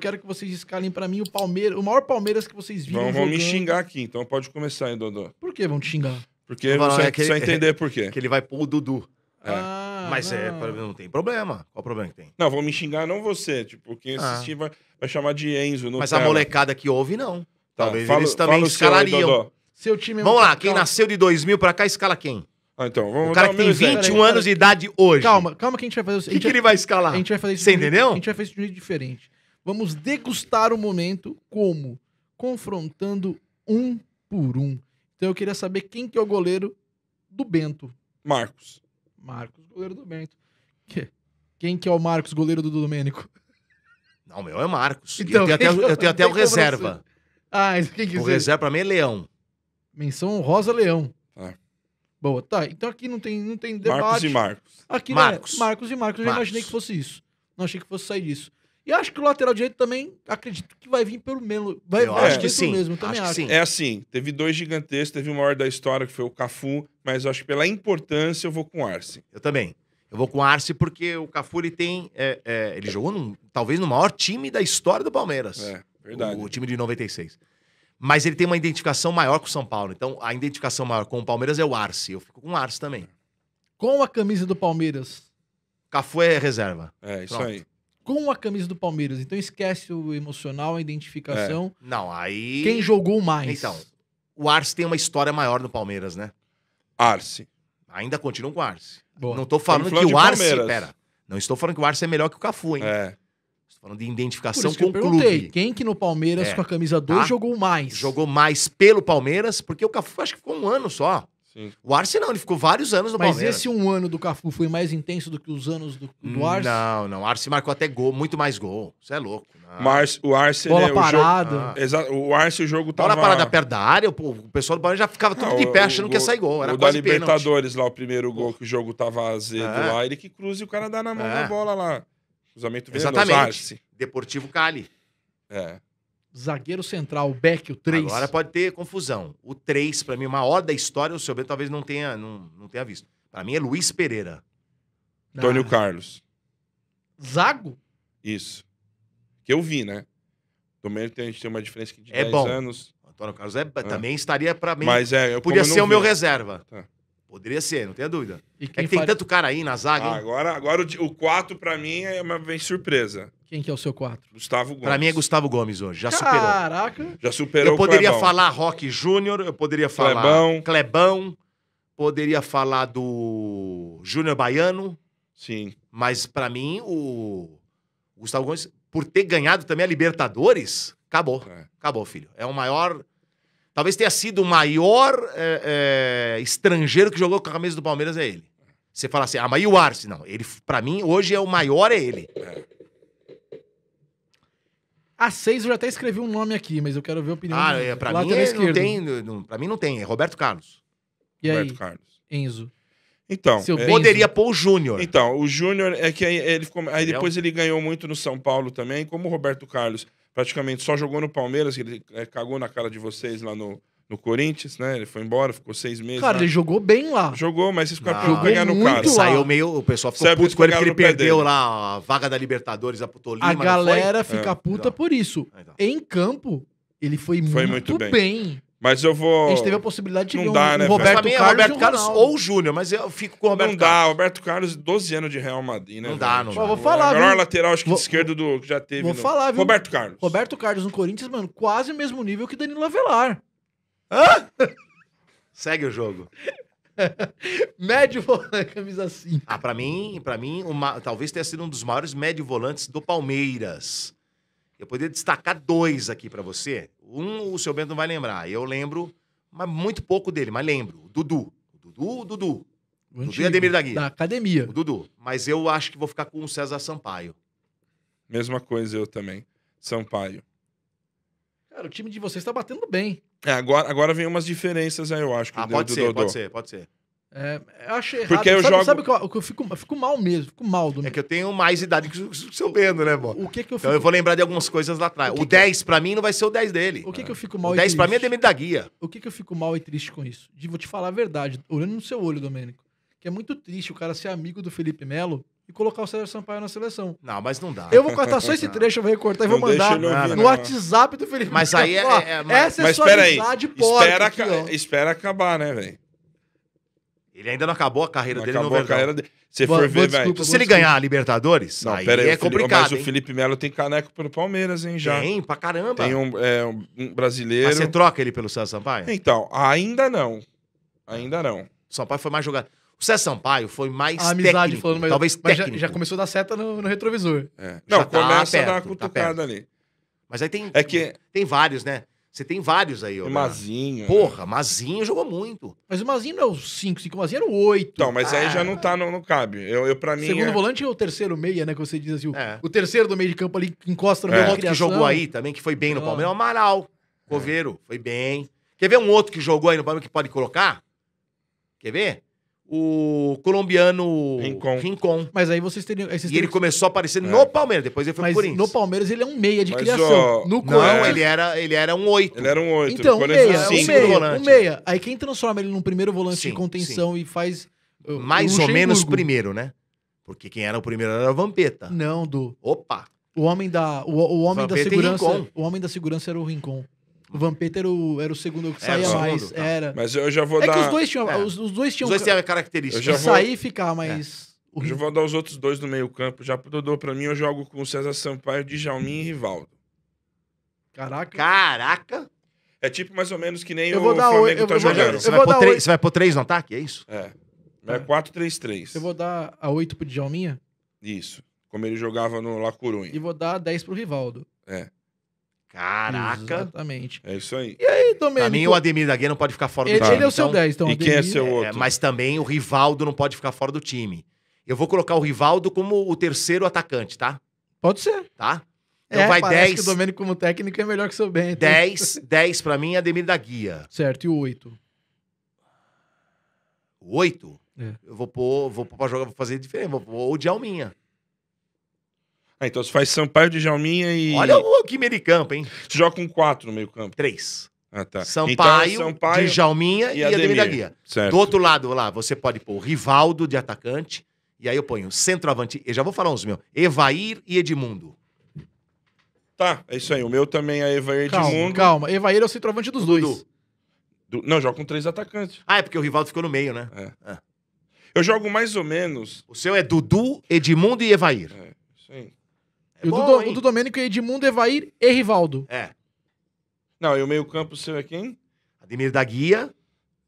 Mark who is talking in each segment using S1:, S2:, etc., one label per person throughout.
S1: quero que vocês escalem para mim o Palmeiras, o maior Palmeiras que vocês viram. Vão, vão me
S2: xingar aqui, então pode começar hein, Dodô. Por que vão te xingar? Porque não, não é que, só entender por quê. É que ele vai pôr o Dudu.
S1: É. Ah,
S2: Mas é, não. é, não tem problema. Qual o problema que tem? Não, vão me xingar, não você. Tipo, quem assistir ah. vai,
S3: vai, chamar de Enzo. Mas a molecada que ouve, não. Tá, Talvez fala, eles também escalariam. Seu, aí, seu time é Vamos lá, quem nasceu de 2000 para cá, escala quem? Ah, então, vamos o cara que tem 21 aí, anos de idade
S1: hoje. Calma, calma que a gente vai fazer... O que, O que ele vai escalar? A gente vai fazer Você entendeu? A gente vai fazer isso de um jeito diferente. Vamos degustar o momento como? Confrontando um por um. Então eu queria saber quem que é o goleiro do Bento. Marcos. Marcos, goleiro do Bento. Quem que é o Marcos, goleiro do Domênico? Não, o meu é Marcos. Então, então, eu tenho até, eu tenho até o reserva. Ah, quiser. O reserva pra mim é Leão. Menção Rosa Leão. Ah. Boa, tá. Então aqui não tem, não tem debate. Marcos e é Marcos. Aqui Marcos. Né? Marcos e Marcos. Eu Marcos. imaginei que fosse isso. Não achei que fosse sair disso. E acho que o lateral direito também acredito que vai vir pelo menos. Vai, eu acho é, que sim. Mesmo, também acho, acho. sim. É
S2: assim, teve dois gigantescos, teve o maior da história que foi o Cafu, mas eu acho que pela importância eu vou com o Arce. Eu também.
S3: Eu vou com o Arce porque o Cafu ele tem. É, é, ele jogou num, talvez no maior time da história do Palmeiras. É, verdade. O, o, time de 96. Mas ele tem uma identificação maior com o São Paulo. Então, a identificação maior com o Palmeiras é o Arce. Eu fico
S1: com o Arce também. Com a camisa do Palmeiras.
S3: Cafu é reserva. É, isso Pronto. aí
S1: com a camisa do Palmeiras. Então esquece o emocional, a identificação.
S3: É. Não, aí.
S1: Quem jogou mais? Então, o Arce tem
S3: uma história maior no Palmeiras, né? Arce. Ainda continuam com o Arce. Boa. Não tô tá falando que o Arce. Palmeiras. Pera. Não estou falando que o Arce é melhor que o Cafu, hein? É. Estou falando de identificação com o clube.
S1: Quem que no Palmeiras é. com a camisa 2 tá?
S3: jogou mais? Jogou mais pelo Palmeiras, porque o Cafu acho que ficou um ano só. Sim. O Arce não, ele ficou vários anos no Mas Palmeiras. esse
S1: um ano do Cafu foi mais intenso do que os anos do, do Arce?
S3: Não, não. O Arce marcou até gol, muito mais gol. Você é louco. Mas né? o Arce, Bola né, parada. O, ah. Exato, o Arce, o jogo ah. tava... Bola parada perto da área, o pessoal do
S2: Palmeiras já ficava tudo ah, de pé, achando que ia sair gol. Era o da Libertadores pênalti. lá, o primeiro gol que o jogo tava azedo é. lá, ele que
S1: cruza e o cara dá na mão da é. bola lá.
S3: Cruzamento venenoso, Exatamente. Arce. Deportivo Cali. É.
S1: Zagueiro central, back, o 3. Agora
S3: pode ter confusão. O 3, para mim, uma hora da história, o seu Bento talvez não tenha, não, não tenha visto. Para mim é Luiz Pereira.
S2: Ah. Carlos. Zago? Isso. Que eu vi, né? Também a gente tem uma diferença de é 10 bom. anos. Antônio Carlos é, ah. também estaria para mim. Mas é, eu, Podia ser o vi. meu
S3: reserva. Tá. Poderia ser, não tenha dúvida. é que faz... tem tanto cara aí na zaga. Ah, agora agora o 4 para
S2: mim é uma vem surpresa.
S3: Quem
S1: que é o seu 4?
S2: Gustavo Gomes. Pra mim
S3: é Gustavo Gomes hoje, já superou.
S2: Caraca! Já
S1: superou Eu poderia
S3: falar Rock Júnior, eu poderia falar Clebão. Clebão, poderia falar do Júnior Baiano. Sim. Mas para mim o Gustavo Gomes, por ter ganhado também a Libertadores, acabou. É. Acabou, filho. É o maior... Talvez tenha sido o maior é, é, estrangeiro que jogou com a camisa do Palmeiras, é ele. Você fala assim, ah, mas e o Arce? Não, ele, pra mim, hoje é o maior, é ele. É.
S1: A 6 eu já até escrevi um nome aqui, mas eu quero ver a opinião. Ah, é, pra mim não tem.
S3: Não, pra mim não tem. É Roberto Carlos. E Roberto aí, Carlos. Enzo. Então, Seu é, poderia pôr o Júnior.
S2: Então, o Júnior é que aí, ele ficou, aí depois ele ganhou muito no São Paulo também, como o Roberto Carlos praticamente só jogou no Palmeiras, ele é, cagou na cara de vocês lá no, no Corinthians, né?
S3: Ele foi embora, ficou seis meses. Cara, lá. ele
S2: jogou bem lá. Jogou, mas esse cara ah, pegaram no cara. Lá. Saiu meio.
S3: O pessoal ficou Saiu puto com ele porque ele perdeu dele. lá a vaga da Libertadores, a Tolima. A galera fica é.
S1: puta então, por isso. Ah, então. Em campo, ele foi, foi muito, muito bem. bem.
S3: Mas eu vou. A gente teve a
S2: possibilidade de não ver dá, um, né, Roberto, mim, é Carlos, Roberto Carlos ou Júnior, mas eu fico com o Roberto Não dá, Roberto Carlos, 12 anos de Real Madrid, né? Não velho? dá, não. Tipo, vou falar. É o melhor viu? lateral, acho que vou, de esquerdo do, que já teve. Vou no... falar, viu? Roberto Carlos.
S1: Roberto Carlos no Corinthians, mano, quase o mesmo nível que Danilo Avelar. Hã? Segue o jogo. médio volante, camisa 5. Ah, pra
S3: mim, pra mim uma, talvez tenha sido um dos maiores médio volantes do Palmeiras. Eu poderia destacar dois aqui para você. Um, o seu Bento não vai lembrar. Eu lembro, mas muito pouco dele, mas lembro. O Dudu. O Dudu, o Dudu.
S1: O Dudu e Ademir da Guia.
S3: Da academia. O Dudu. Mas eu acho que vou ficar com o César Sampaio. Mesma coisa eu também.
S2: Sampaio.
S1: Cara, o time de vocês tá batendo bem.
S2: É, agora, agora vem umas diferenças
S1: aí, eu acho.
S3: Ah, pode, do, ser, do, pode ser, pode ser, pode é,
S1: ser. eu acho errado. Porque eu sabe, jogo... sabe que eu, que eu, fico, eu fico mal mesmo, fico mal do É que eu tenho mais idade que o seu Bendo, né, bom? O que que eu então, fico... Então eu vou lembrar de algumas coisas
S3: lá atrás. O, que o que 10 que... pra mim não vai ser o 10 dele.
S1: O que que eu fico mal o 10 triste? pra mim é Demir da Guia. O que que eu fico mal e triste com isso? De vou te falar a verdade, olhando no seu olho, Domênico, que é muito triste o cara ser amigo do Felipe Melo e colocar o César Sampaio na seleção.
S3: Não, mas não dá. Eu vou cortar só esse trecho, eu vou recortar e vou mandar ouvir, no não. WhatsApp
S1: do Felipe. Mas aí é, é, é Essa é mas sua aí, espera, aqui,
S2: espera acabar, né, velho? Ele ainda não acabou a carreira não dele acabou no a carreira dele. Se for ver, velho. Se ele ganhar
S3: a Libertadores, não, aí pera aí, é complicado. Mas hein? o
S2: Felipe Melo tem caneco pelo Palmeiras, hein, já. Tem,
S3: pra caramba. Tem um, é, um brasileiro. Mas você troca ele pelo César Sampaio? Então, ainda não. Ainda não. O Sampaio foi mais jogado. O César Sampaio foi mais a amizade técnico, falando, mas, talvez mas técnico. Já, já,
S1: começou a dar seta no, no retrovisor. É. Não, já tá começa tá perto, a dar uma tá cutucada tá
S3: ali. Mas aí tem, é que... tem vários, né? Você tem vários aí, ó. Mazinho. Né? Porra, Mazinho
S1: jogou muito. Mas o Mazinho não é o 5, 5, o Mazinho era o 8. Então, mas ah. aí já ah. não
S2: tá, não, não cabe. Eu, eu,
S3: pra mim. Segundo é... volante
S1: ou é o terceiro meia, né? Que você diz assim, é. o, terceiro do meio de campo ali que encosta no é. meu outro que jogou aí
S3: também, que foi bem no ah. Palmeiras, é o Amaral. Coveiro, foi bem. Quer ver um outro que jogou aí no Palmeiras que pode colocar? Quer ver? o colombiano Rincon. Rincon. Mas aí vocês teriam. Aí vocês E ele começou a aparecer é. no Palmeiras, depois ele foi Mas pro Corinthians. No Palmeiras ele é um meia de Mas, criação. Ó, no não, ele era ele era um oito. Ele era um oito. Então, um meia, um, meia, um
S1: meia. Aí quem transforma ele num primeiro volante sim, de contenção sim. e faz. Uh, Mais ou menos primeiro,
S3: né? Porque quem era o primeiro era o Vampeta. Não, do. Opa!
S1: O homem da, o, o homem da segurança. O homem da segurança era o Rincon. O Vampeta era o, era o segundo que saía mais. Segundo, tá. Era. Mas eu já vou é dar. que os dois tinham. É. Os, os, dois tinham. Os dois tinham características. vou... Sair e ficar, mas. É. Eu já
S2: vou dar os outros dois do meio-campo. Já pro Dodô, pra mim, eu jogo com o César Sampaio, Djalmin e Rivaldo. Caraca. Caraca! É tipo mais ou menos que nem eu o Flamengo o, eu tá jogando. Você, vai pôr três, você vai pôr três no ataque, é isso? É. É 4-3-3. Eu vou dar a 8 pro Djalminha? Isso. Como ele jogava no La Coruña.
S1: E vou dar dez 10 pro Rivaldo.
S2: É. Caraca.
S1: Exatamente.
S2: É isso aí. E
S1: aí, Domênico? Pra mim, o
S3: Ademir da Guia não pode ficar fora do ele, time. Ele é o seu então... 10, então. E quem é seu é, outro? É, mas também o Rivaldo não pode ficar fora do time. Eu vou colocar o Rivaldo como o terceiro atacante, tá? Pode ser. Tá? Então é, vai 10. que o
S1: Domênico como técnico é melhor que o seu Bento. 10,
S3: 10 pra mim, Ademir da Guia.
S1: Certo, e o 8?
S3: 8? É. Eu vou pôr, vou pôr pra jogar, vou fazer diferente,
S2: vou pôr o Minha. Ah, então você faz Sampaio de Jalminha e. Olha o que
S3: meio campo, hein? Você joga com quatro no meio campo. Três. Ah, tá. Então é Sampaio, então, Sampaio Djalminha e, e Ademir da Guia. Certo. Do outro lado lá, você pode pôr o Rivaldo de atacante, e aí eu ponho centroavante, eu já vou falar uns meus, Evair e Edmundo. Tá, é isso aí. O meu também é Evair e Edmundo. Calma, Evair é o centroavante dos dois. Do... Não, joga com três atacantes. Ah, é porque o Rivaldo ficou no meio, né? É. Ah. Eu jogo mais ou menos... O seu é Dudu, Edmundo e Evair. É, isso aí. É bom, o, do, hein? o do
S1: Domênico é Edmundo, Evair
S3: e Rivaldo. É. Não, e o meio-campo seu é quem? Ademir da Guia.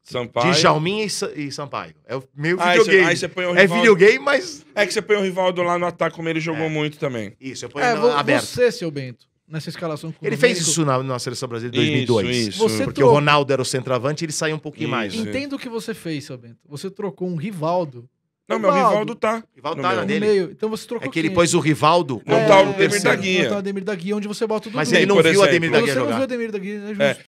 S3: Sampaio. Djalminha e, e Sampaio. É o meio ah, é- videogame. Aí você, aí põe o É videogame, mas.
S2: É que você põe o Rivaldo lá no ataque, como ele jogou é. muito também. Isso, eu ponho é, no... aberto. Você,
S1: seu Bento, nessa escalação. Com ele fez isso na,
S3: na seleção brasileira de 2002. Isso, isso. Você porque trocou... o Ronaldo era o centroavante e ele saiu um pouquinho isso. mais. Entendo
S1: o que você fez, seu Bento. Você trocou um Rivaldo não, meu Rivaldo tá. Rivaldo tá na dele. Meio. Então você trocou. É que ele pôs o Rivaldo no é, tá tá o Ademir da Guia. No tal Ademir da Guia, onde você bota tudo. Mas ele não viu o Ademir da Guia jogar. Você não viu o Ademir da Guia, né, é
S3: justo.